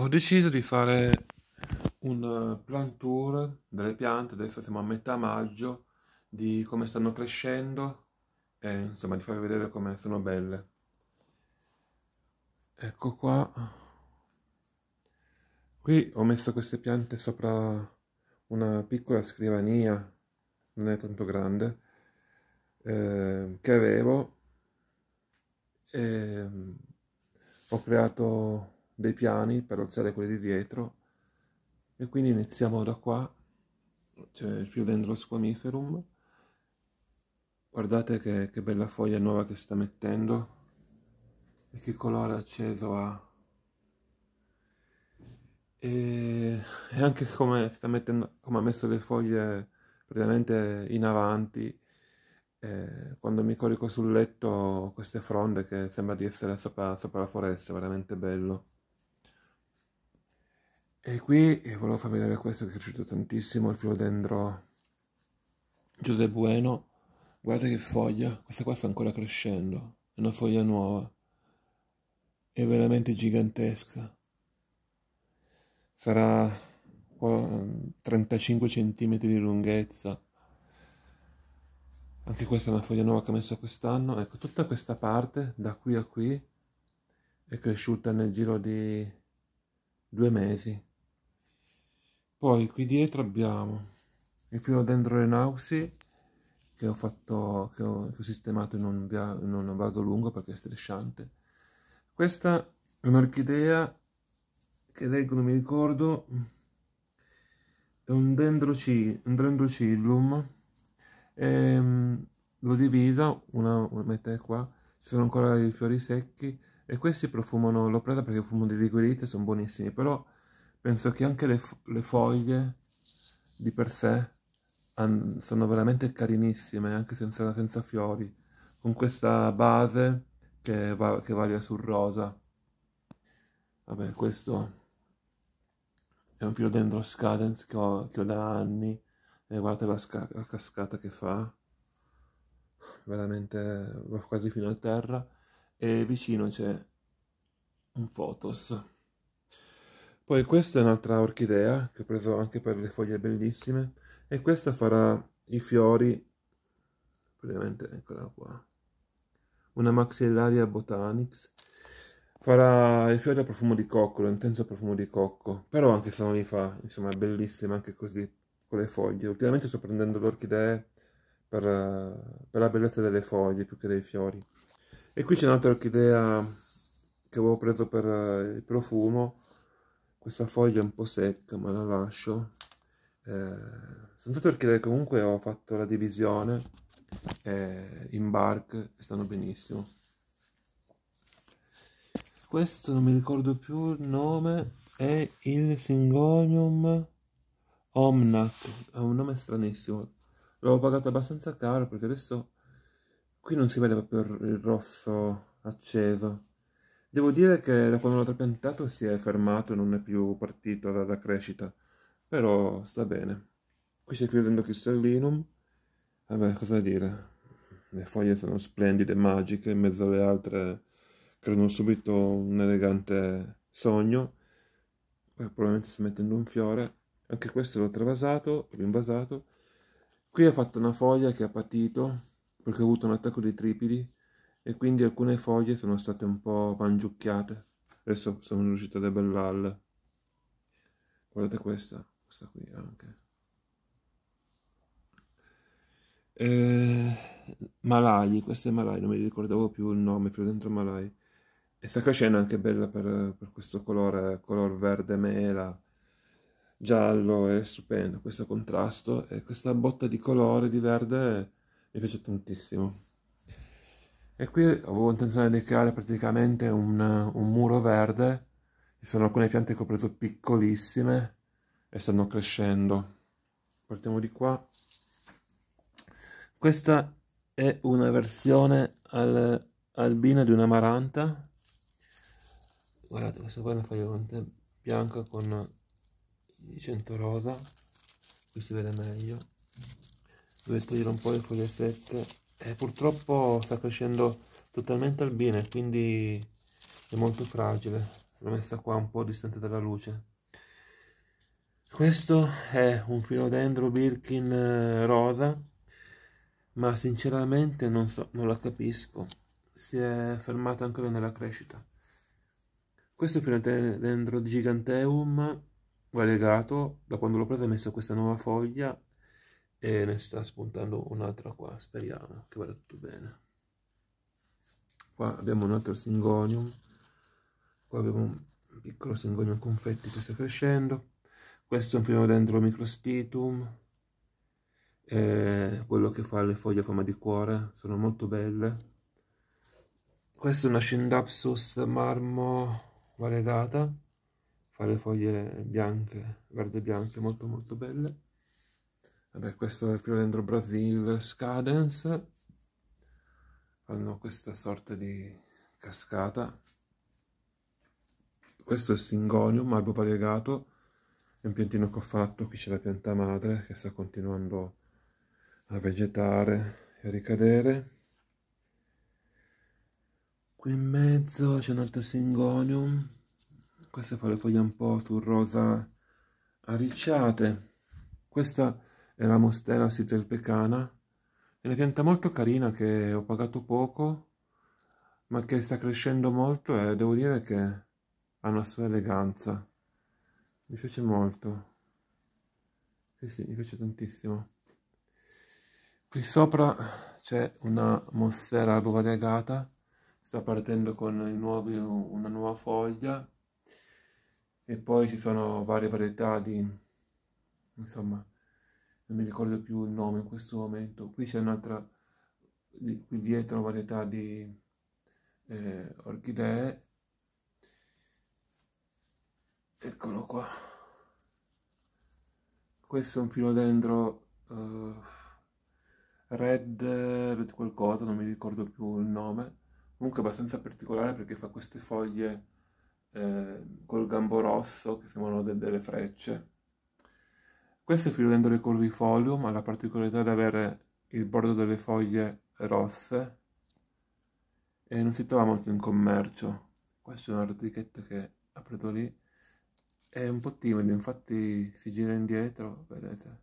Ho deciso di fare un eh, plant tour delle piante, adesso siamo a metà maggio, di come stanno crescendo e insomma di farvi vedere come sono belle. Ecco qua. Qui ho messo queste piante sopra una piccola scrivania, non è tanto grande, eh, che avevo. E mm, ho creato dei piani per alzare quelli di dietro e quindi iniziamo da qua, c'è il Philodendros squamiferum, guardate che, che bella foglia nuova che sta mettendo e che colore acceso ha e, e anche come sta mettendo, come ha messo le foglie praticamente in avanti eh, quando mi corico sul letto queste fronde che sembra di essere sopra, sopra la foresta, veramente bello. E qui e eh, volevo far vedere questo che è cresciuto tantissimo, il filodendro Giuseppe Bueno. Guardate che foglia, questa qua sta ancora crescendo, è una foglia nuova, è veramente gigantesca. Sarà 35 mm, cm di lunghezza. Anche questa è una foglia nuova che ho messo quest'anno. Ecco, tutta questa parte, da qui a qui, è cresciuta nel giro di due mesi poi qui dietro abbiamo il filo dentro le nausi che ho fatto che ho, che ho sistemato in un, in un, vaso lungo perché è strisciante questa è un'orchidea che leggo non mi ricordo è un, dendroci, un dendrocillum ehm, l'ho divisa una, mette qua ci sono ancora i fiori secchi e questi profumano l'ho presa perché fumano di liquirizia sono buonissimi però penso che anche le, le foglie di per sé han, sono veramente carinissime, anche senza, senza, fiori, con questa base che, va, che varia sul rosa. Vabbè, questo è un filodendro scadence che ho, che ho da anni, e guardate la, la cascata che fa, veramente va quasi fino a terra, e vicino c'è un photos. Poi questa è un'altra orchidea che ho preso anche per le foglie bellissime e questa farà i fiori, praticamente eccola qua, una Maxillaria Botanics, farà i fiori a profumo di cocco, intenso profumo di cocco, però anche se non li fa, insomma è bellissima anche così con le foglie. Ultimamente sto prendendo le orchidee per, eh, per la bellezza delle foglie più che dei fiori. E qui c'è un'altra orchidea che avevo preso per eh, il profumo, questa foglia è un po' secca ma la lascio eh, soprattutto perché comunque ho fatto la divisione eh, in bark e stanno benissimo questo non mi ricordo più il nome è il Syngonium Omnac è un nome stranissimo l'ho pagato abbastanza caro perché adesso qui non si vede proprio il rosso acceso Devo dire che da quando l'ho trapiantato si è fermato, e non è più partito dalla crescita, però sta bene. Qui c'è chiudendo Cristallinum, vabbè cosa dire, le foglie sono splendide, magiche, in mezzo alle altre creano subito un elegante sogno, poi probabilmente sta mettendo un fiore, anche questo l'ho travasato, rinvasato, qui ho fatto una foglia che ha patito perché ho avuto un attacco di tripidi, e quindi alcune foglie sono state un po' mangiucchiate. Adesso sono riuscito a debellarle. Guardate questa, questa qui anche. Eh, Malai, questa è Malai, non mi ricordavo più il nome, più dentro Malai. E sta crescendo anche bella per, per questo colore, color verde mela giallo è stupendo questo contrasto e questa botta di colore di verde mi piace tantissimo e qui avevo intenzione di creare praticamente un, un muro verde ci sono alcune piante che ho preso piccolissime e stanno crescendo partiamo di qua questa è una versione al, albina di un'amaranta guardate questo qua è una faiolante bianca con il cento rosa qui si vede meglio dovete togliere un po' le foglie secche e eh, purtroppo sta crescendo totalmente al bene, quindi è molto fragile. L'ho messa qua un po' distante dalla luce. Questo è un filodendro Birkin eh, rosa, ma sinceramente non, so, non la capisco. Si è fermata anche nella crescita. Questo è un filodendro Giganteum, va legato, da quando l'ho preso ho messo questa nuova foglia e ne sta spuntando un'altra qua speriamo che vada tutto bene qua abbiamo un altro singonium qua abbiamo un piccolo singonium confetti che sta crescendo questo è un primodendro microstitum eh, quello che fa le foglie a forma di cuore sono molto belle questa è una Scindapsus marmo variegata fa le foglie bianche verde bianche molto molto belle Vabbè, questo è il Credendro Brasil Scadence. Fanno questa sorta di cascata. Questo è il Singonium, albo variegato. È un piantino che ho fatto. Qui c'è la pianta madre che sta continuando a vegetare e a ricadere. Qui in mezzo c'è un altro Singonium. Questo fa le foglie un po' turrosa arricciate. Questa è la Mostera sitelpecana. È una pianta molto carina che ho pagato poco, ma che sta crescendo molto e devo dire che ha una sua eleganza. Mi piace molto. Sì, sì, mi piace tantissimo. Qui sopra c'è una Mostera variegata. Sta partendo con nuovi, una nuova foglia. E poi ci sono varie varietà di... insomma non mi ricordo più il nome in questo momento. Qui c'è un'altra, qui dietro una varietà di eh, orchidee. Eccolo qua. Questo è un filodendro uh, red, red qualcosa, non mi ricordo più il nome. Comunque è abbastanza particolare perché fa queste foglie eh, col gambo rosso che sembrano delle frecce. Questo è fiorendolo corvifolium ha la particolarità di avere il bordo delle foglie rosse e non si trova molto in commercio. Questa è un'artichetta che ha preso lì. È un po' timido, infatti si gira indietro, vedete.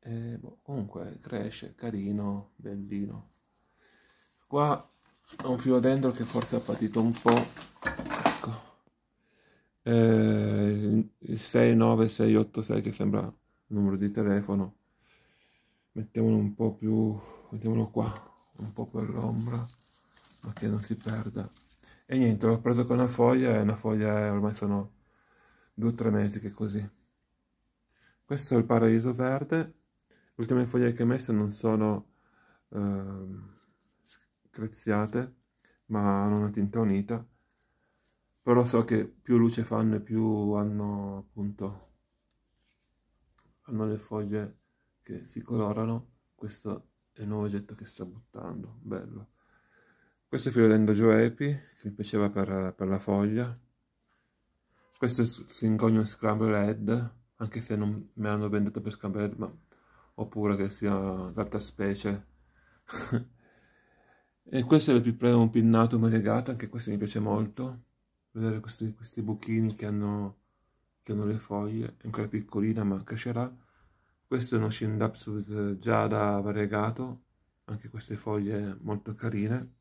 E, boh, comunque cresce, carino, bellino. Qua ho un fiodendro che forse ha patito un po' eh, 69686 che sembra il numero di telefono mettiamolo un po' più mettiamolo qua un po' per l'ombra ma che non si perda e niente l'ho preso con una foglia e una foglia ormai sono due o tre mesi che è così questo è il paradiso verde le ultime foglie che ho messo non sono eh, creziate ma hanno una tinta unita però so che più luce fanno e più hanno appunto hanno le foglie che si colorano questo è il nuovo oggetto che sto buttando bello questo è Filolendo Joepi che mi piaceva per, per, la foglia questo è Synconium Scramble Head anche se non me l'hanno venduto per Scramble Head ma oppure che sia d'altra specie e questo è il più prego pinnato ma legato anche questo mi piace molto vedere questi, questi buchini che hanno, che hanno, le foglie, è ancora piccolina ma crescerà. Questo è uno Shindapsus giada variegato, anche queste foglie molto carine.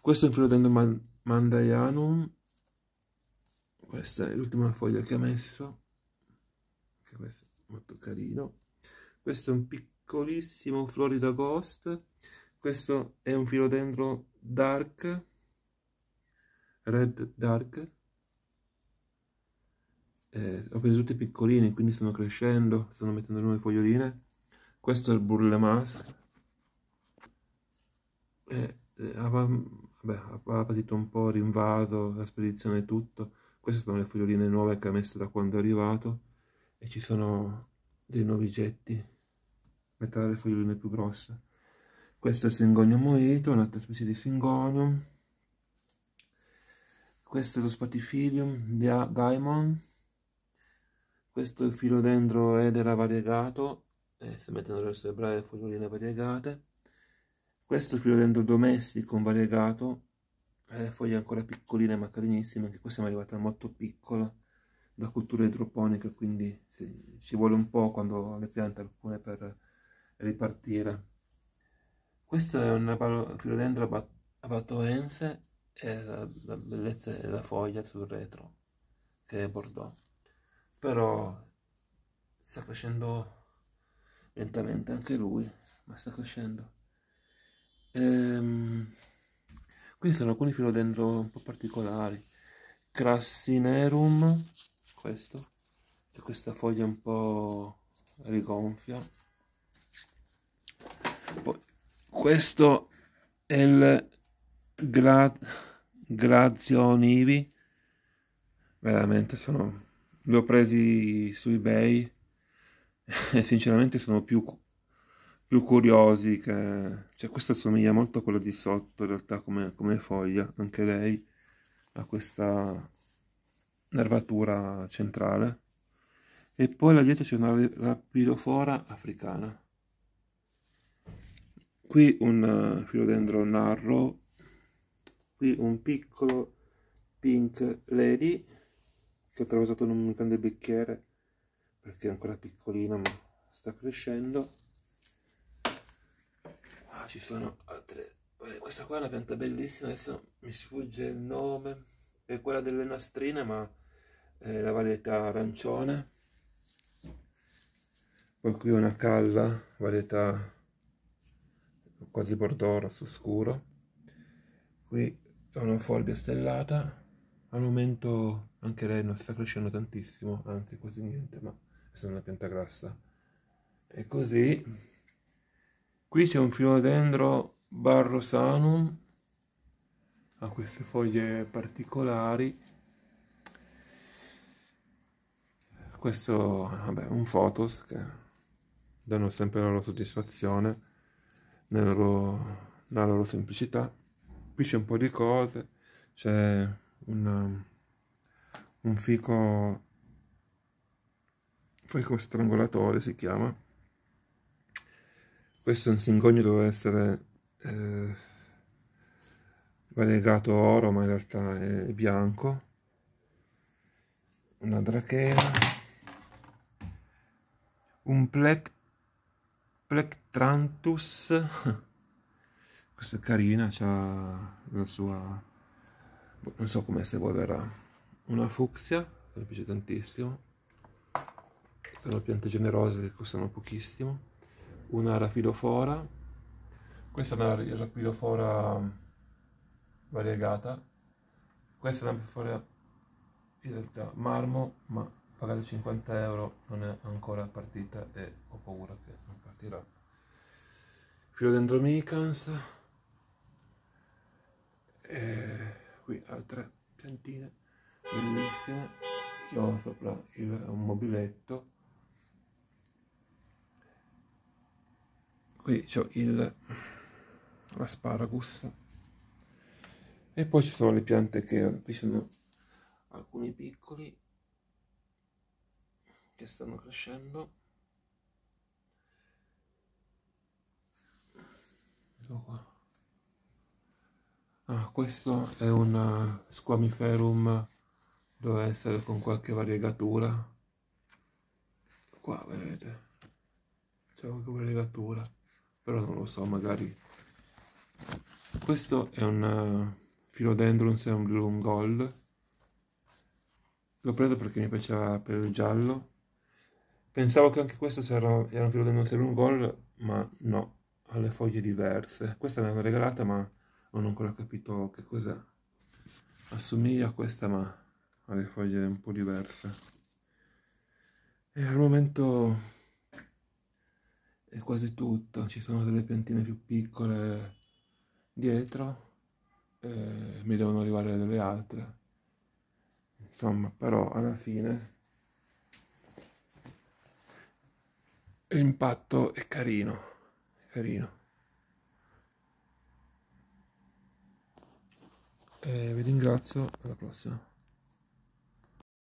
Questo è un Philodendron Mandayanum, questa è l'ultima foglia che ha messo, anche questo è molto carino. Questo è un piccolissimo Florida Ghost, questo è un Philodendron Dark, Red Dark. Eh, ho preso tutti i piccolini, quindi stanno crescendo, stanno mettendo nuove foglioline. Questo è il Burlemas. Eh, eh, ha patito un po' l'invaso, la spedizione e tutto. Queste sono le foglioline nuove che ha messo da quando è arrivato. E ci sono dei nuovi getti. Metà le foglioline più grosse. Questo è il Syngonium moito, un'altra specie di singonium questo è lo Spatifidium Daimon, questo è il filodendro edera variegato, eh, se mettono le sue brave foglioline variegate, questo è il filodendro domestico variegato, eh, foglie ancora piccoline ma carinissime, anche qua siamo arrivati a molto piccola, da cultura idroponica, quindi sì, ci vuole un po' quando le piante alcune per ripartire. Questo è un filodendro abatoense, e la, la bellezza e la foglia sul retro, che è Bordeaux. Però sta crescendo lentamente anche lui, ma sta crescendo. Ehm, qui sono alcuni filodendro un po' particolari. Crassinerum, questo, che questa foglia un po' rigonfia. Poi, questo è il gra, Grazionivi, veramente sono, li ho presi su eBay e sinceramente sono più, più curiosi che... Cioè questa somiglia molto a quella di sotto in realtà come, come foglia, anche lei ha questa nervatura centrale e poi là dietro c'è una rapidofora africana qui un eh, filodendro narro qui un piccolo pink lady che ho attraversato in un grande bicchiere perché è ancora piccolina ma sta crescendo ah, ci sono altre eh, questa qua è una pianta bellissima adesso mi sfugge il nome è quella delle nastrine ma è la varietà arancione poi qui una calla varietà quasi bordeaux rosso scuro qui è una forbia stellata. Al momento anche lei non sta crescendo tantissimo, anzi quasi niente, ma è una pianta grassa. E così. Qui c'è un filodendro barrosanum. Ha queste foglie particolari. Questo, vabbè, un photos che danno sempre la loro soddisfazione, nella loro, nella loro semplicità qui un po' di cose c'è un, um, un fico fico strangolatore si chiama questo è un singogno doveva essere eh, variegato oro ma in realtà è bianco una drachea, un plec questa è carina, ha la sua... non so come se poi verrà. Una fucsia, che mi piace tantissimo. Sono piante generose che costano pochissimo. Una rafilofora. Questa è una rafilofora variegata. Questa è una rafilofora in realtà marmo, ma pagata 50 euro non è ancora partita e ho paura che non partirà. Philodendron Micans, eh, qui altre piantine bellissime che ho sopra il mobiletto. Qui c'ho il l'asparagus e poi ci sono le piante che qui sono alcuni piccoli che stanno crescendo ecco qua Ah, questo è un eh, squamiferum, doveva essere con qualche variegatura. Qua vedete, c'è qualche variegatura, però non lo so, magari... Questo è un eh, Philodendron Semblum Gold. L'ho preso perché mi piaceva per il giallo. Pensavo che anche questo era, era un Philodendron Semblum Gold, ma no, ha le foglie diverse. Questa me l'hanno regalata, ma non ho ancora capito che cosa Assomiglia a questa ma ha le foglie un po' diverse. E al momento è quasi tutto, ci sono delle piantine più piccole dietro e mi devono arrivare delle altre. Insomma, però alla fine l'impatto è carino, carino. e eh, vi ringrazio alla prossima